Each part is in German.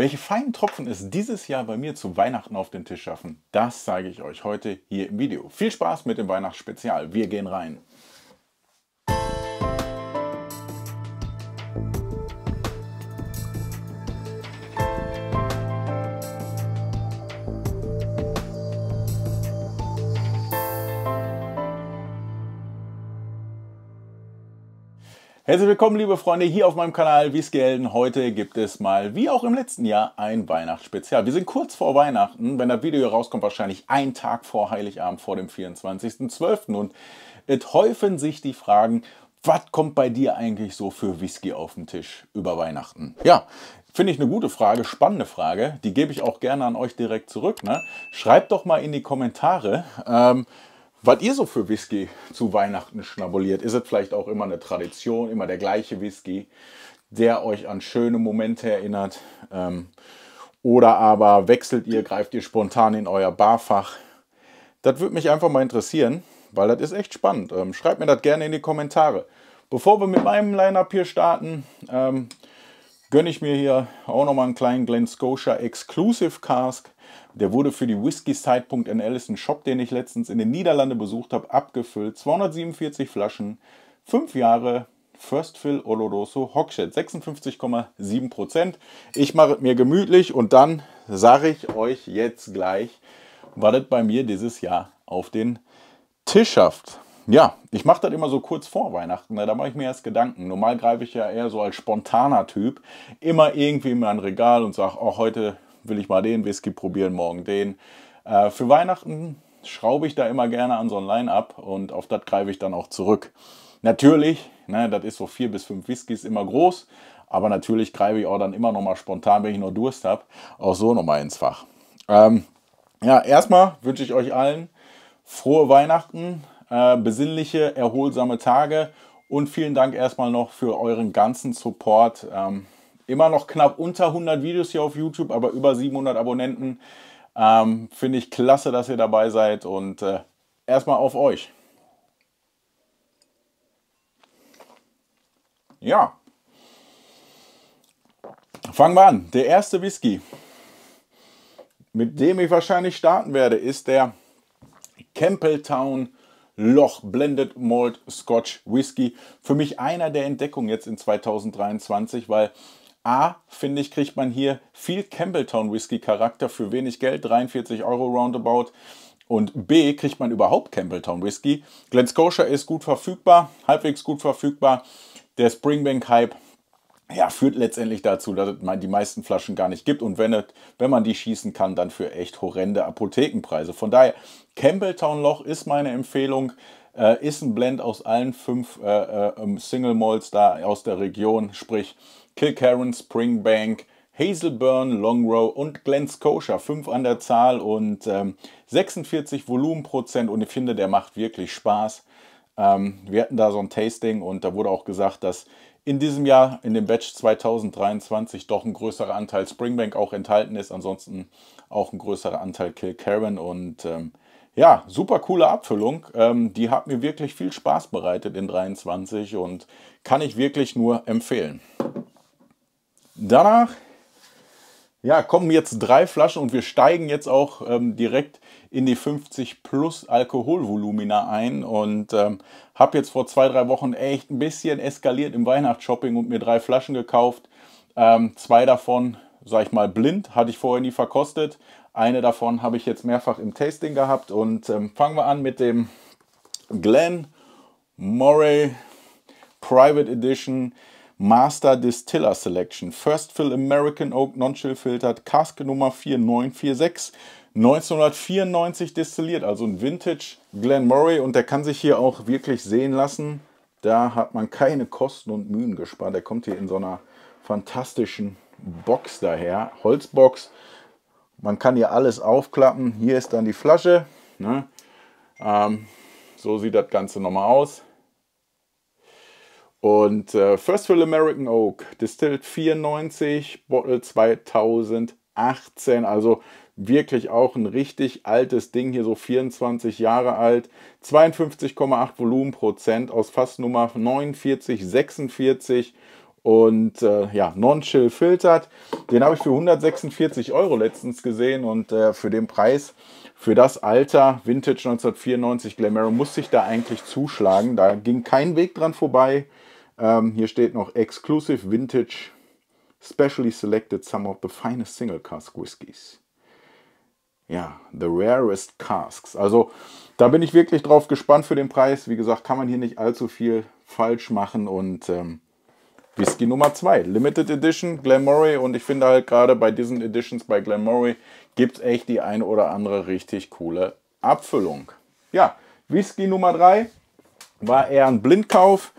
Welche feinen Tropfen es dieses Jahr bei mir zu Weihnachten auf den Tisch schaffen, das zeige ich euch heute hier im Video. Viel Spaß mit dem Weihnachtsspezial. Wir gehen rein. Herzlich willkommen, liebe Freunde, hier auf meinem Kanal Wiesgelden. Heute gibt es mal, wie auch im letzten Jahr, ein Weihnachtsspezial. Wir sind kurz vor Weihnachten. Wenn das Video rauskommt, wahrscheinlich ein Tag vor Heiligabend, vor dem 24.12. Und es häufen sich die Fragen, was kommt bei dir eigentlich so für Whisky auf den Tisch über Weihnachten? Ja, Finde ich eine gute Frage, spannende Frage. Die gebe ich auch gerne an euch direkt zurück. Ne? Schreibt doch mal in die Kommentare, ähm, was ihr so für Whisky zu Weihnachten schnabuliert, ist es vielleicht auch immer eine Tradition, immer der gleiche Whisky, der euch an schöne Momente erinnert. Ähm, oder aber wechselt ihr, greift ihr spontan in euer Barfach. Das würde mich einfach mal interessieren, weil das ist echt spannend. Ähm, schreibt mir das gerne in die Kommentare. Bevor wir mit meinem Line-Up hier starten, ähm, gönne ich mir hier auch nochmal einen kleinen Glen Scotia Exclusive Cask. Der wurde für die Whiskys.nl, ist Allison Shop, den ich letztens in den Niederlanden besucht habe, abgefüllt. 247 Flaschen, 5 Jahre, First Fill Oloroso Hockshed, 56,7%. Ich mache es mir gemütlich und dann sage ich euch jetzt gleich, was das bei mir dieses Jahr auf den Tisch schafft ja, ich mache das immer so kurz vor Weihnachten, ne? da mache ich mir erst Gedanken. Normal greife ich ja eher so als spontaner Typ immer irgendwie in mein Regal und sage, oh, heute will ich mal den Whisky probieren, morgen den. Äh, für Weihnachten schraube ich da immer gerne an so ein Line up und auf das greife ich dann auch zurück. Natürlich, ne, das ist so vier bis fünf Whiskys immer groß, aber natürlich greife ich auch dann immer noch mal spontan, wenn ich nur Durst habe, auch so noch mal ins Fach. Ähm, ja, erstmal wünsche ich euch allen frohe Weihnachten, äh, besinnliche, erholsame Tage und vielen Dank erstmal noch für euren ganzen Support. Ähm, immer noch knapp unter 100 Videos hier auf YouTube, aber über 700 Abonnenten. Ähm, Finde ich klasse, dass ihr dabei seid und äh, erstmal auf euch. Ja. Fangen wir an. Der erste Whisky, mit dem ich wahrscheinlich starten werde, ist der Campbelltown Loch Blended Malt Scotch Whisky. Für mich einer der Entdeckungen jetzt in 2023, weil A, finde ich, kriegt man hier viel Campbelltown Whisky Charakter für wenig Geld, 43 Euro roundabout. Und B, kriegt man überhaupt Campbelltown Whisky. Glen Scotia ist gut verfügbar, halbwegs gut verfügbar. Der Springbank Hype ja, führt letztendlich dazu, dass man die meisten Flaschen gar nicht gibt. Und wenn, wenn man die schießen kann, dann für echt horrende Apothekenpreise. Von daher, Campbelltown Loch ist meine Empfehlung. Äh, ist ein Blend aus allen fünf äh, äh, ähm, Single Malls da aus der Region, sprich Kilcarran, Springbank, Hazelburn, Longrow und Glen Scotia. Fünf an der Zahl und ähm, 46 Volumenprozent. Und ich finde, der macht wirklich Spaß. Ähm, wir hatten da so ein Tasting und da wurde auch gesagt, dass in diesem Jahr in dem Batch 2023 doch ein größerer Anteil Springbank auch enthalten ist. Ansonsten auch ein größerer Anteil Karen. und ähm, ja, super coole Abfüllung. Ähm, die hat mir wirklich viel Spaß bereitet in 23 und kann ich wirklich nur empfehlen. Danach ja, kommen jetzt drei Flaschen und wir steigen jetzt auch ähm, direkt in die 50 plus Alkoholvolumina ein und ähm, habe jetzt vor zwei, drei Wochen echt ein bisschen eskaliert im Weihnachtsshopping und mir drei Flaschen gekauft. Ähm, zwei davon, sag ich mal, blind, hatte ich vorher nie verkostet. Eine davon habe ich jetzt mehrfach im Tasting gehabt und ähm, fangen wir an mit dem Glen Murray Private Edition Master Distiller Selection, First Fill American Oak Non-Chill Filtered, Cask Nummer 4946, 1994 destilliert, also ein Vintage Glen Murray und der kann sich hier auch wirklich sehen lassen. Da hat man keine Kosten und Mühen gespart. Der kommt hier in so einer fantastischen Box daher, Holzbox. Man kann hier alles aufklappen. Hier ist dann die Flasche. Ne? Ähm, so sieht das Ganze nochmal aus. Und äh, First Fill American Oak, Distilled 94, Bottle 2018, also wirklich auch ein richtig altes Ding, hier so 24 Jahre alt, 52,8 Volumenprozent aus Fassnummer 4946. und äh, ja, Non-Chill filtert. Den habe ich für 146 Euro letztens gesehen und äh, für den Preis, für das Alter, Vintage 1994 Glamour, musste ich da eigentlich zuschlagen. Da ging kein Weg dran vorbei. Ähm, hier steht noch Exclusive Vintage, specially selected some of the finest single cask whiskies. Ja, the rarest casks. Also da bin ich wirklich drauf gespannt für den Preis. Wie gesagt, kann man hier nicht allzu viel falsch machen und ähm, Whisky Nummer 2, Limited Edition, Glenmorangie und ich finde halt gerade bei diesen Editions bei Glenmorangie gibt es echt die eine oder andere richtig coole Abfüllung. Ja, Whisky Nummer 3 war eher ein Blindkauf.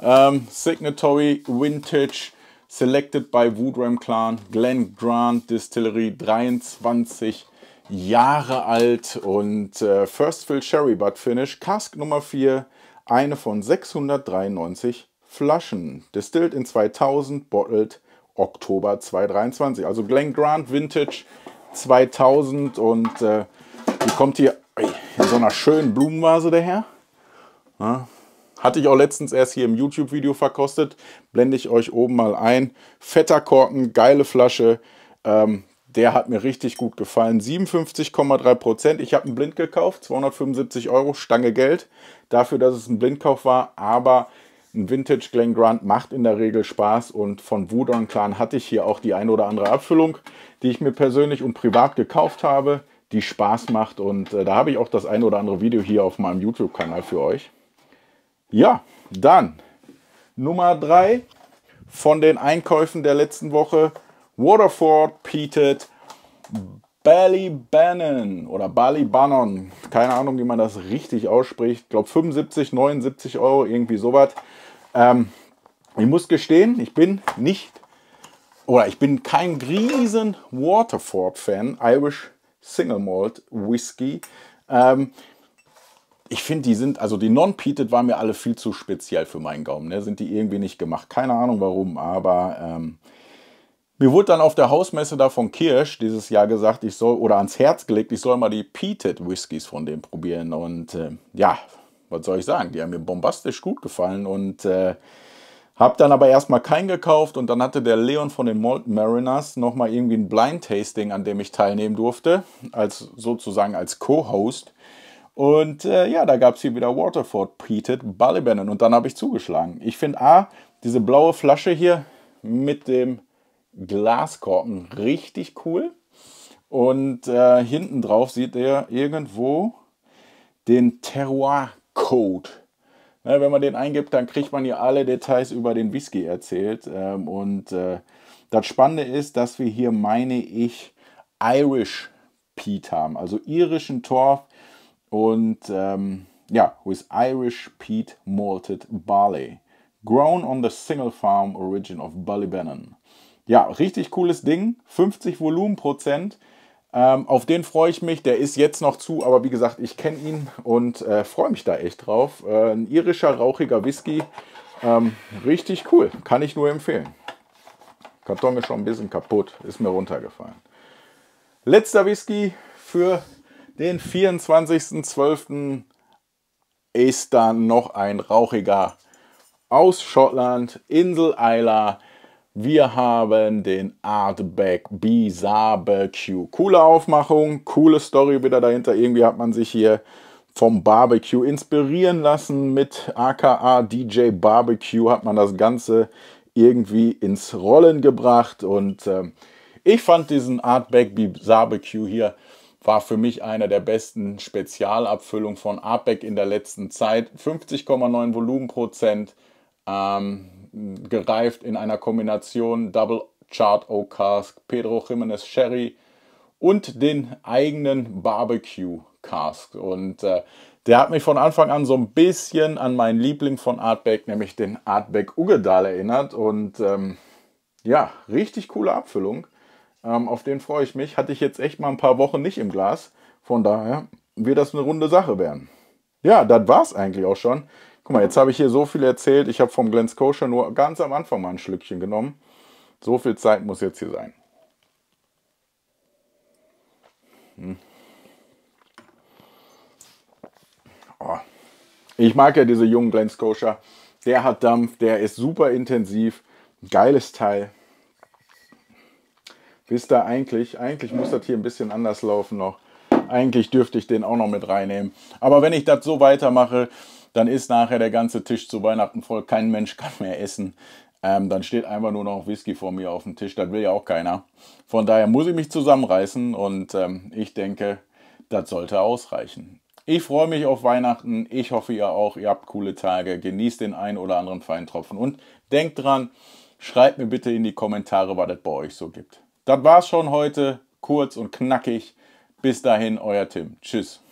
Um, Signatory Vintage selected by Woodram Clan, Glen Grant Distillery, 23 Jahre alt und äh, First Fill Sherry Butt Finish, Cask Nummer 4, eine von 693 Flaschen. Distilled in 2000, bottled Oktober 2023. Also Glen Grant Vintage 2000 und äh, die kommt hier in so einer schönen Blumenvase daher. Ja. Hatte ich auch letztens erst hier im YouTube-Video verkostet. Blende ich euch oben mal ein. Fetter Korken, geile Flasche. Ähm, der hat mir richtig gut gefallen. 57,3 Prozent. Ich habe einen Blind gekauft, 275 Euro, Stange Geld. Dafür, dass es ein Blindkauf war. Aber ein Vintage Glen Grant macht in der Regel Spaß. Und von Wudon Clan hatte ich hier auch die ein oder andere Abfüllung, die ich mir persönlich und privat gekauft habe, die Spaß macht. Und äh, da habe ich auch das ein oder andere Video hier auf meinem YouTube-Kanal für euch. Ja, dann Nummer 3 von den Einkäufen der letzten Woche. Waterford bietet Bally Bannon oder Bally Bannon. Keine Ahnung, wie man das richtig ausspricht. Ich glaube 75, 79 Euro, irgendwie sowas. Ähm, ich muss gestehen, ich bin nicht oder ich bin kein riesen Waterford-Fan. Irish Single Malt Whisky. Ähm, ich finde, die sind, also die Non-Peated waren mir alle viel zu speziell für meinen Gaumen. Ne? Sind die irgendwie nicht gemacht. Keine Ahnung warum, aber ähm, mir wurde dann auf der Hausmesse da von Kirsch dieses Jahr gesagt, ich soll, oder ans Herz gelegt, ich soll mal die Peated Whiskys von dem probieren. Und äh, ja, was soll ich sagen? Die haben mir bombastisch gut gefallen und äh, habe dann aber erstmal keinen gekauft und dann hatte der Leon von den Malt Mariners nochmal irgendwie ein Blind Tasting, an dem ich teilnehmen durfte, als sozusagen als Co-Host. Und äh, ja, da gab es hier wieder Waterford Peated Ballybannon. Und dann habe ich zugeschlagen. Ich finde A, diese blaue Flasche hier mit dem Glaskorken richtig cool. Und äh, hinten drauf sieht er irgendwo den Terroir Code. Ja, ne, wenn man den eingibt, dann kriegt man hier alle Details über den Whisky erzählt. Ähm, und äh, das Spannende ist, dass wir hier, meine ich, Irish Peat haben, also irischen Torf und ähm, ja, with Irish peat malted barley. Grown on the single farm origin of Ballybannon. Ja, richtig cooles Ding. 50 Volumenprozent. Ähm, auf den freue ich mich. Der ist jetzt noch zu, aber wie gesagt, ich kenne ihn und äh, freue mich da echt drauf. Äh, ein irischer, rauchiger Whisky. Ähm, richtig cool. Kann ich nur empfehlen. Karton ist schon ein bisschen kaputt. Ist mir runtergefallen. Letzter Whisky für den 24.12. ist dann noch ein rauchiger aus Schottland, Insel Isla. Wir haben den Artback Bizarre barbecue Coole Aufmachung, coole Story wieder dahinter. Irgendwie hat man sich hier vom Barbecue inspirieren lassen. Mit aka DJ Barbecue hat man das Ganze irgendwie ins Rollen gebracht. Und äh, ich fand diesen Artback Bizarre barbecue hier war für mich einer der besten Spezialabfüllungen von APEC in der letzten Zeit. 50,9 Volumenprozent, ähm, gereift in einer Kombination Double Chart Oak Cask, Pedro Jimenez Sherry und den eigenen Barbecue Cask. Und äh, der hat mich von Anfang an so ein bisschen an meinen Liebling von Artbeck, nämlich den Artbeck Uggedal erinnert. Und ähm, ja, richtig coole Abfüllung. Ähm, auf den freue ich mich. Hatte ich jetzt echt mal ein paar Wochen nicht im Glas. Von daher wird das eine runde Sache werden. Ja, das war es eigentlich auch schon. Guck mal, jetzt habe ich hier so viel erzählt. Ich habe vom Glens Kosher nur ganz am Anfang mal ein Schlückchen genommen. So viel Zeit muss jetzt hier sein. Hm. Oh. Ich mag ja diese jungen Glens Kosher. Der hat Dampf, der ist super intensiv. Geiles Teil. Wisst ihr eigentlich, eigentlich muss das hier ein bisschen anders laufen noch. Eigentlich dürfte ich den auch noch mit reinnehmen. Aber wenn ich das so weitermache, dann ist nachher der ganze Tisch zu Weihnachten voll. Kein Mensch kann mehr essen. Ähm, dann steht einfach nur noch Whisky vor mir auf dem Tisch. Das will ja auch keiner. Von daher muss ich mich zusammenreißen und ähm, ich denke, das sollte ausreichen. Ich freue mich auf Weihnachten. Ich hoffe, ihr auch. Ihr habt coole Tage. Genießt den einen oder anderen Feintropfen. Und denkt dran, schreibt mir bitte in die Kommentare, was es bei euch so gibt. Das war's schon heute. Kurz und knackig. Bis dahin, euer Tim. Tschüss.